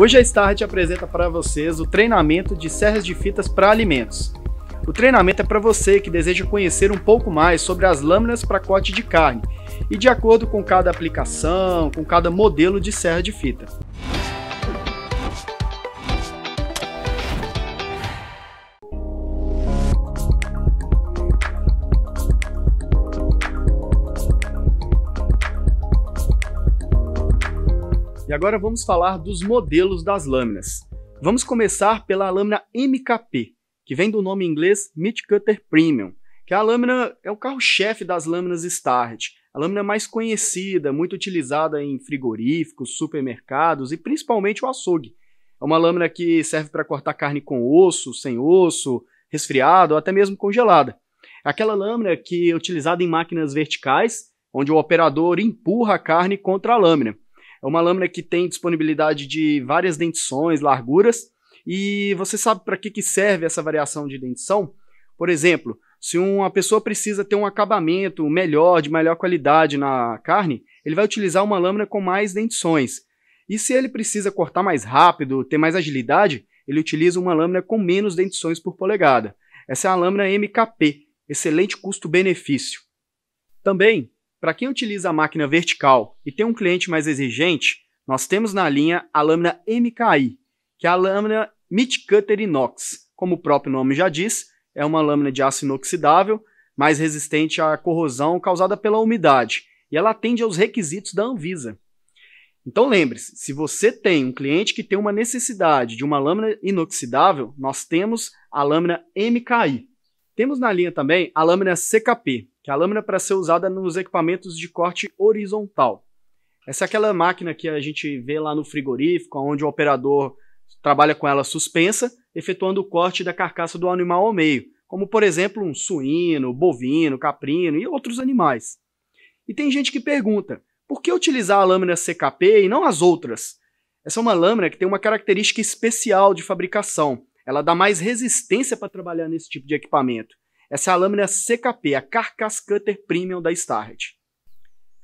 Hoje a Start apresenta para vocês o treinamento de serras de fitas para alimentos. O treinamento é para você que deseja conhecer um pouco mais sobre as lâminas para corte de carne e de acordo com cada aplicação, com cada modelo de serra de fita. E agora vamos falar dos modelos das lâminas. Vamos começar pela lâmina MKP, que vem do nome inglês Meat Cutter Premium, que é a lâmina é o carro-chefe das lâminas Starrett, a lâmina mais conhecida, muito utilizada em frigoríficos, supermercados e principalmente o açougue. É uma lâmina que serve para cortar carne com osso, sem osso, resfriado ou até mesmo congelada. É aquela lâmina que é utilizada em máquinas verticais, onde o operador empurra a carne contra a lâmina. É uma lâmina que tem disponibilidade de várias dentições, larguras, e você sabe para que, que serve essa variação de dentição? Por exemplo, se uma pessoa precisa ter um acabamento melhor, de melhor qualidade na carne, ele vai utilizar uma lâmina com mais dentições. E se ele precisa cortar mais rápido, ter mais agilidade, ele utiliza uma lâmina com menos dentições por polegada. Essa é a lâmina MKP, excelente custo-benefício. Também para quem utiliza a máquina vertical e tem um cliente mais exigente, nós temos na linha a lâmina MKI, que é a lâmina Meat Cutter Inox. Como o próprio nome já diz, é uma lâmina de aço inoxidável, mais resistente à corrosão causada pela umidade, e ela atende aos requisitos da Anvisa. Então lembre-se, se você tem um cliente que tem uma necessidade de uma lâmina inoxidável, nós temos a lâmina MKI. Temos na linha também a lâmina CKP, que é a lâmina para ser usada nos equipamentos de corte horizontal. Essa é aquela máquina que a gente vê lá no frigorífico, onde o operador trabalha com ela suspensa, efetuando o corte da carcaça do animal ao meio, como por exemplo um suíno, bovino, caprino e outros animais. E tem gente que pergunta: por que utilizar a lâmina CKP e não as outras? Essa é uma lâmina que tem uma característica especial de fabricação. Ela dá mais resistência para trabalhar nesse tipo de equipamento. Essa é a lâmina CKP, a Carcass Cutter Premium da E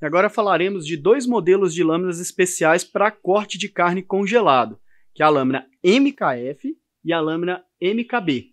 Agora falaremos de dois modelos de lâminas especiais para corte de carne congelado, que é a lâmina MKF e a lâmina MKB.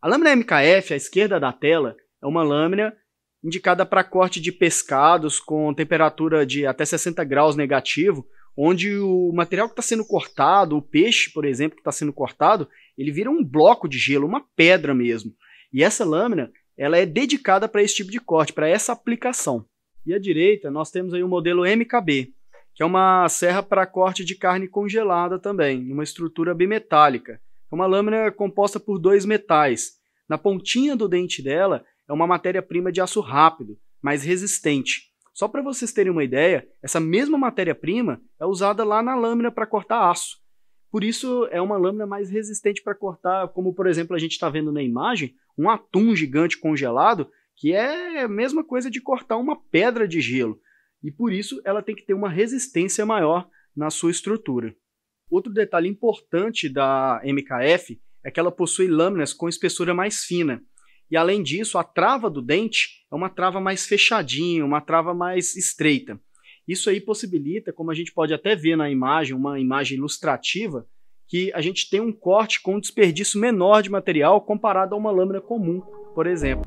A lâmina MKF, à esquerda da tela, é uma lâmina indicada para corte de pescados com temperatura de até 60 graus negativo, onde o material que está sendo cortado, o peixe, por exemplo, que está sendo cortado, ele vira um bloco de gelo, uma pedra mesmo. E essa lâmina, ela é dedicada para esse tipo de corte, para essa aplicação. E à direita, nós temos aí o modelo MKB, que é uma serra para corte de carne congelada também, numa estrutura bimetálica. É uma lâmina composta por dois metais. Na pontinha do dente dela é uma matéria-prima de aço rápido, mas resistente. Só para vocês terem uma ideia, essa mesma matéria-prima é usada lá na lâmina para cortar aço. Por isso, é uma lâmina mais resistente para cortar, como por exemplo a gente está vendo na imagem, um atum gigante congelado, que é a mesma coisa de cortar uma pedra de gelo. E por isso, ela tem que ter uma resistência maior na sua estrutura. Outro detalhe importante da MKF é que ela possui lâminas com espessura mais fina. E além disso, a trava do dente é uma trava mais fechadinha, uma trava mais estreita. Isso aí possibilita, como a gente pode até ver na imagem, uma imagem ilustrativa, que a gente tem um corte com um desperdício menor de material comparado a uma lâmina comum, por exemplo.